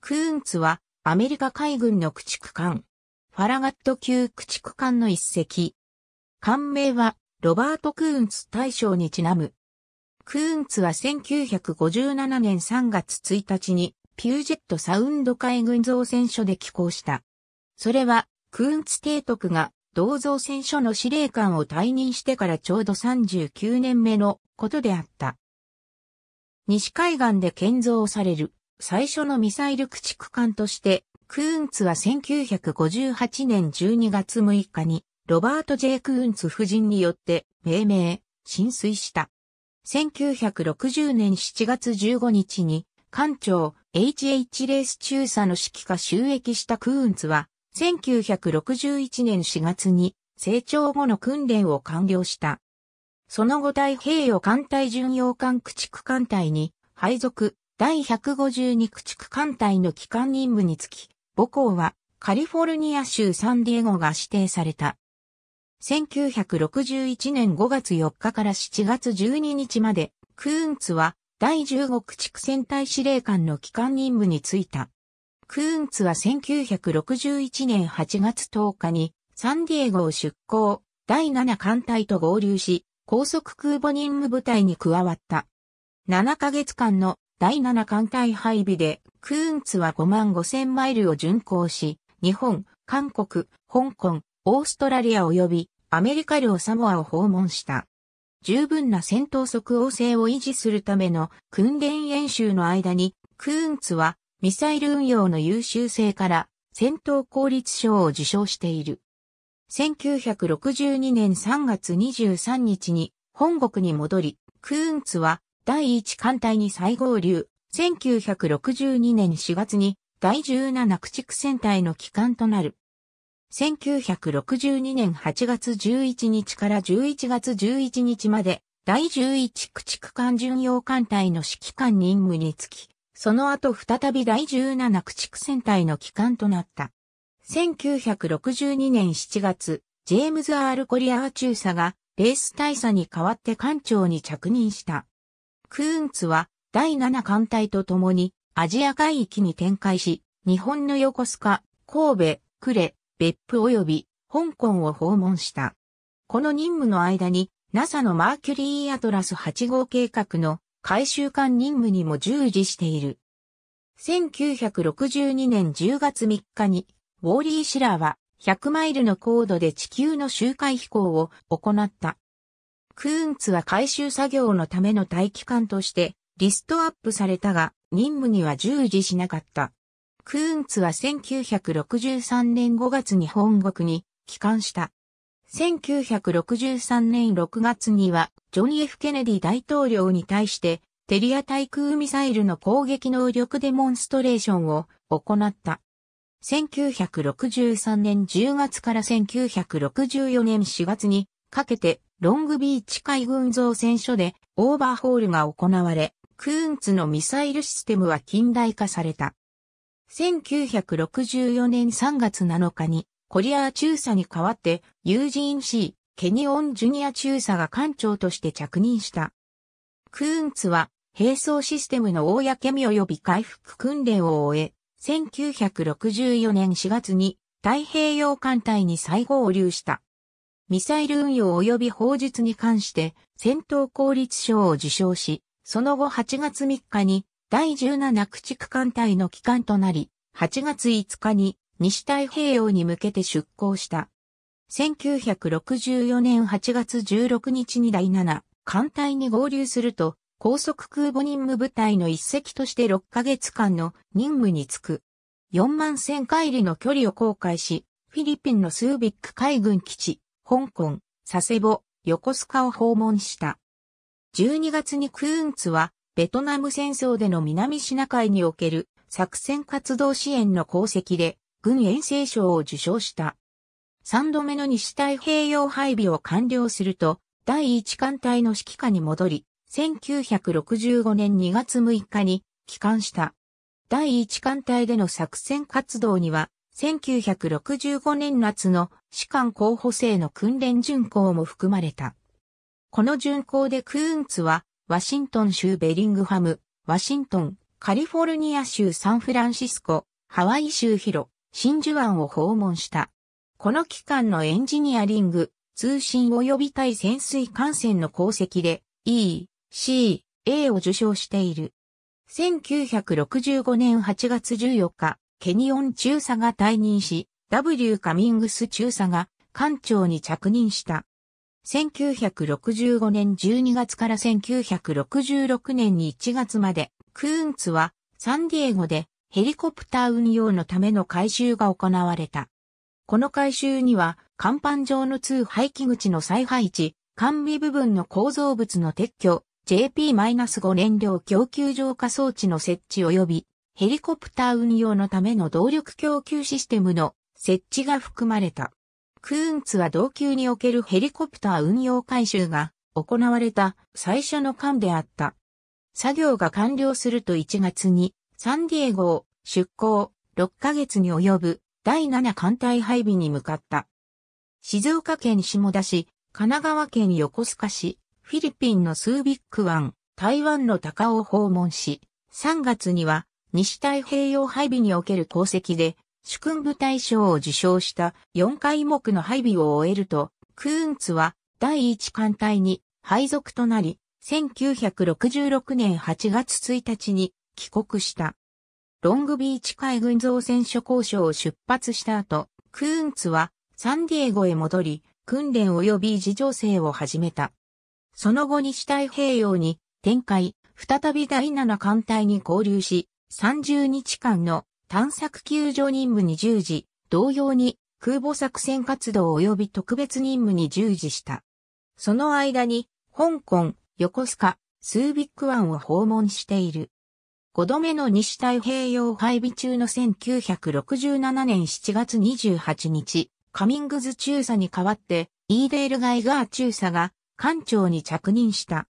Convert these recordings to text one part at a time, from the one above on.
クーンツはアメリカ海軍の駆逐艦。ファラガット級駆逐艦の一隻。艦名はロバート・クーンツ大将にちなむ。クーンツは1957年3月1日にピュージェットサウンド海軍造船所で寄港した。それはクーンツ提督が同造船所の司令官を退任してからちょうど39年目のことであった。西海岸で建造される最初のミサイル駆逐艦として、クーンツは1958年12月6日に、ロバート・ J・ クーンツ夫人によって命名、浸水した。1960年7月15日に、艦長 HH レース中佐の指揮下収益したクーンツは、1961年4月に成長後の訓練を完了した。その後太平洋艦隊巡洋艦駆逐艦隊に配属、第152駆逐艦隊の機関任務につき、母校はカリフォルニア州サンディエゴが指定された。1961年5月4日から7月12日まで、クーンツは第15駆逐戦隊司令官の機関任務に就いた。クーンツは1961年8月10日にサンディエゴを出港、第7艦隊と合流し、高速空母任務部隊に加わった。7ヶ月間の第7艦隊配備で、クーンツは5万5千マイルを巡航し、日本、韓国、香港、オーストラリア及びアメリカ領サモアを訪問した。十分な戦闘即応性を維持するための訓練演習の間に、クーンツはミサイル運用の優秀性から戦闘効率賞を受賞している。1962年3月23日に本国に戻り、クーンツは第1艦隊に再合流、1962年4月に第17駆逐戦隊の機関となる。1962年8月11日から11月11日まで、第11駆逐艦巡洋艦隊の指揮官任務につき、その後再び第17駆逐戦隊の機関となった。1962年7月、ジェームズ・アール・コリアー中佐が、レース大佐に代わって艦長に着任した。クーンツは第7艦隊と共にアジア海域に展開し、日本の横須賀、神戸、呉、別府及び香港を訪問した。この任務の間に NASA のマーキュリーアトラス8号計画の回収艦任務にも従事している。1962年10月3日にウォーリー・シラーは100マイルの高度で地球の周回飛行を行った。クーンツは回収作業のための待機艦としてリストアップされたが任務には従事しなかった。クーンツは1963年5月に本国に帰還した。1963年6月にはジョニー・ F・ ケネディ大統領に対してテリア対空ミサイルの攻撃能力デモンストレーションを行った。1963年10月から1964年4月にかけてロングビーチ海軍造船所でオーバーホールが行われ、クーンツのミサイルシステムは近代化された。1964年3月7日にコリアー中佐に代わってユージーン C、ケニオンジュニア中佐が艦長として着任した。クーンツは並走システムの公み及び回復訓練を終え、1964年4月に太平洋艦隊に再合流した。ミサイル運用及び砲術に関して戦闘効率賞を受賞し、その後8月3日に第17駆逐艦隊の機関となり、8月5日に西太平洋に向けて出港した。1964年8月16日に第7艦隊に合流すると、高速空母任務部隊の一隻として6ヶ月間の任務に就く。4万1000海里の距離を航海し、フィリピンのスービック海軍基地、香港、佐世保、横須賀を訪問した。12月にクーンツは、ベトナム戦争での南シナ海における作戦活動支援の功績で、軍遠征賞を受賞した。3度目の西太平洋配備を完了すると、第1艦隊の指揮下に戻り、1965年2月6日に帰還した。第1艦隊での作戦活動には、1965年夏の士官候補生の訓練巡航も含まれた。この巡航でクーンツは、ワシントン州ベリングハム、ワシントン、カリフォルニア州サンフランシスコ、ハワイ州ヒロ、真珠湾を訪問した。この期間のエンジニアリング、通信及び対潜水艦船の功績で E、C、A を受賞している。1965年8月14日、ケニオン中佐が退任し、W カミングス中佐が艦長に着任した。1965年12月から1966年に1月まで、クーンツはサンディエゴでヘリコプター運用のための改修が行われた。この改修には、甲板上の通廃棄口の再配置、完備部分の構造物の撤去、JP-5 燃料供給浄化装置の設置及びヘリコプター運用のための動力供給システムの設置が含まれた。クーンツは同級におけるヘリコプター運用回収が行われた最初の艦であった。作業が完了すると1月にサンディエゴを出港6ヶ月に及ぶ第7艦隊配備に向かった。静岡県下田市、神奈川県横須賀市、フィリピンのスービック湾、台湾の高尾を訪問し、3月には西太平洋配備における功績で、主君部大賞を受賞した4回目の配備を終えると、クーンツは第1艦隊に配属となり、1966年8月1日に帰国した。ロングビーチ海軍造船所交渉を出発した後、クーンツはサンディエゴへ戻り、訓練及び自情勢を始めた。その後西太平洋に展開、再び第7艦隊に合流し、30日間の探索救助任務に従事、同様に空母作戦活動及び特別任務に従事した。その間に、香港、横須賀、スービック湾を訪問している。5度目の西太平洋配備中の1967年7月28日、カミングズ中佐に代わって、イーデール・ガイガー中佐が艦長に着任した。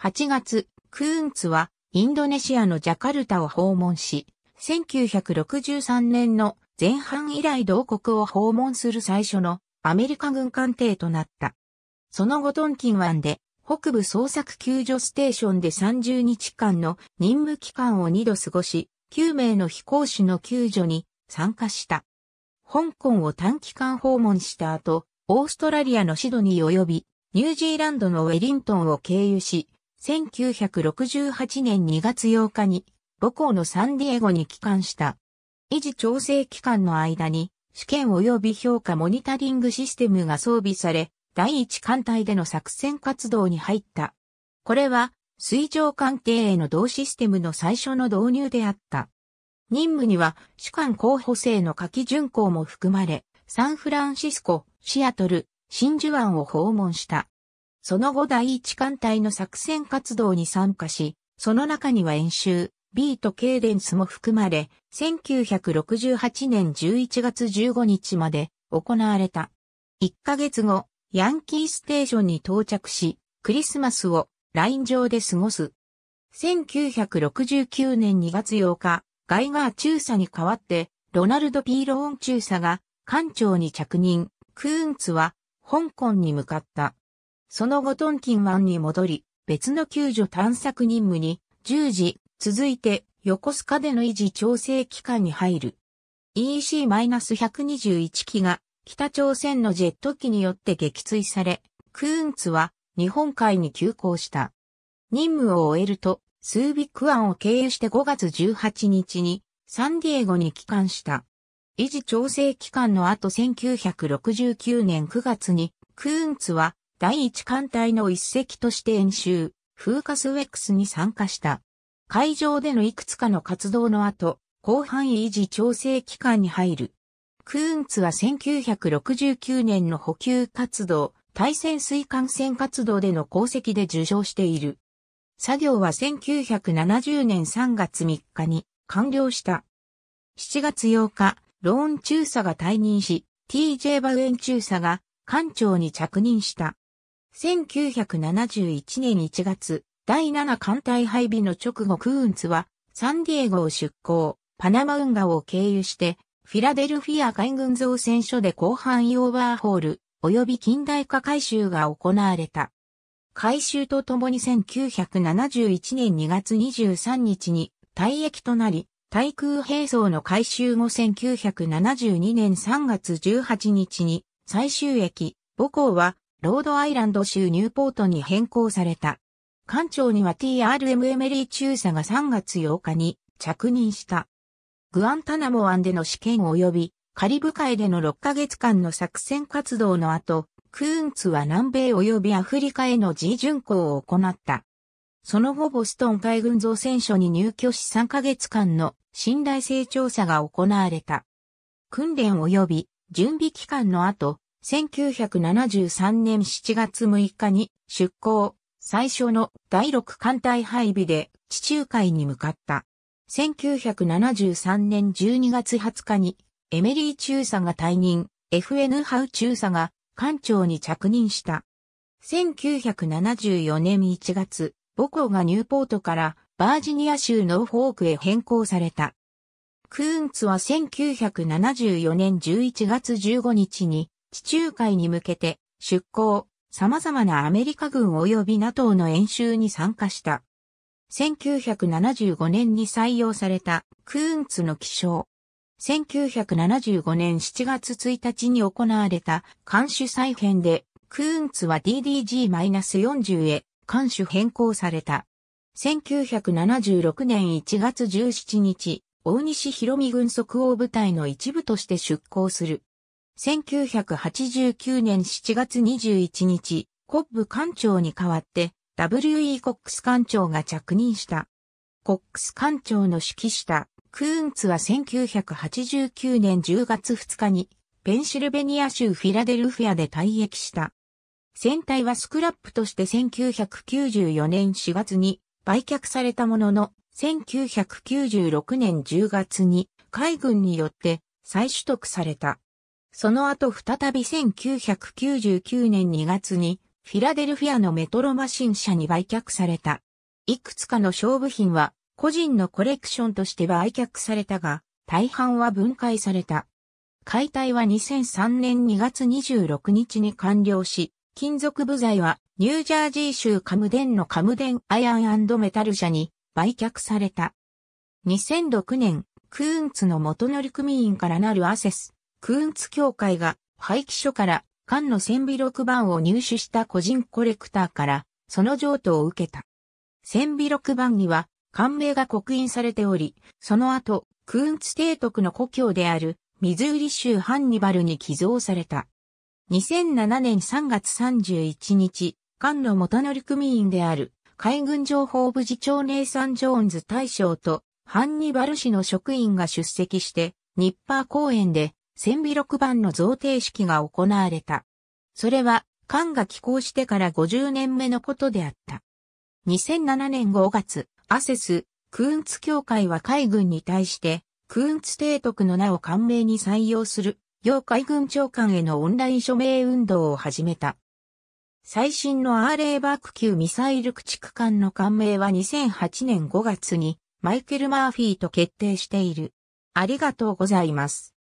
8月、クーンツはインドネシアのジャカルタを訪問し、1963年の前半以来同国を訪問する最初のアメリカ軍艦艇となった。その後トンキン湾で北部捜索救助ステーションで30日間の任務期間を2度過ごし、9名の飛行士の救助に参加した。香港を短期間訪問した後、オーストラリアのシドニー及びニュージーランドのウェリントンを経由し、1968年2月8日に母校のサンディエゴに帰還した。維持調整期間の間に試験及び評価モニタリングシステムが装備され、第一艦隊での作戦活動に入った。これは水上艦艇への同システムの最初の導入であった。任務には主管候補生の夏季巡航も含まれ、サンフランシスコ、シアトル、真珠湾を訪問した。その後第一艦隊の作戦活動に参加し、その中には演習、ビートケーデンスも含まれ、1968年11月15日まで行われた。1ヶ月後、ヤンキーステーションに到着し、クリスマスをライン上で過ごす。1969年2月8日、ガイガー中佐に代わって、ロナルド・ピーローン中佐が艦長に着任、クーンツは香港に向かった。その後トンキン湾に戻り、別の救助探索任務に従事、続いて横須賀での維持調整期間に入る。EC-121 機が北朝鮮のジェット機によって撃墜され、クーンツは日本海に急行した。任務を終えると、スービック湾を経由して5月18日にサンディエゴに帰還した。維持調整期間の後1969年9月にクーンツは第一艦隊の一隻として演習、フーカスウェックスに参加した。海上でのいくつかの活動の後、広範囲維持調整期間に入る。クーンツは1969年の補給活動、対潜水艦船活動での功績で受賞している。作業は1970年3月3日に完了した。7月8日、ローン中佐が退任し、TJ バウエン中佐が艦長に着任した。1971年1月、第7艦隊配備の直後クーンツは、サンディエゴを出港、パナマ運河を経由して、フィラデルフィア海軍造船所で広範囲オーバーホール、及び近代化改修が行われた。改修とともに1971年2月23日に退役となり、対空兵装の改修後1972年3月18日に最終役、母校はロードアイランド州ニューポートに変更された。艦長には TRM エメリー中佐が3月8日に着任した。グアンタナモ湾での試験及びカリブ海での6ヶ月間の作戦活動の後、クーンツは南米及びアフリカへの自巡航を行った。その後ボストン海軍造船所に入居し3ヶ月間の信頼性調査が行われた。訓練及び準備期間の後、1973年7月6日に出港、最初の第6艦隊配備で地中海に向かった。1973年12月20日にエメリー中佐が退任、FN ハウ中佐が艦長に着任した。1974年1月、母校がニューポートからバージニア州ノーフォークへ変更された。クーンツは1974年11月15日に地中海に向けて出港、様々なアメリカ軍及び NATO の演習に参加した。1975年に採用されたクーンツの起床。1975年7月1日に行われた艦首再編で、クーンツは DDG-40 へ艦首変更された。1976年1月17日、大西博美軍即応部隊の一部として出港する。1989年7月21日、コッブ艦長に代わって W.E. コックス艦長が着任した。コックス艦長の指揮したクーンツは1989年10月2日にペンシルベニア州フィラデルフィアで退役した。船体はスクラップとして1994年4月に売却されたものの、1996年10月に海軍によって再取得された。その後再び1999年2月にフィラデルフィアのメトロマシン社に売却された。いくつかの勝負品は個人のコレクションとして売却されたが、大半は分解された。解体は2003年2月26日に完了し、金属部材はニュージャージー州カムデンのカムデンアイアンメタル社に売却された。2006年、クーンツの元乗組員からなるアセス、クーンツ協会が廃棄所から缶の千尾六番を入手した個人コレクターからその譲渡を受けた。千尾六番には官名が刻印されており、その後、クーンツ提督の故郷であるミズーリ州ハンニバルに寄贈された。2007年3月31日、艦の元乗組員である海軍情報部次長ネイサン・ジョーンズ大将とハンニバル市の職員が出席して、ニッパー公園で千尾6番の贈呈式が行われた。それは、艦が寄港してから50年目のことであった。2007年5月、アセス、クーンツ協会は海軍に対して、クーンツ提督の名を官名に採用する、要海軍長官へのオンライン署名運動を始めた。最新のアーレーバーク級ミサイル駆逐艦の官名は2008年5月にマイケル・マーフィーと決定している。ありがとうございます。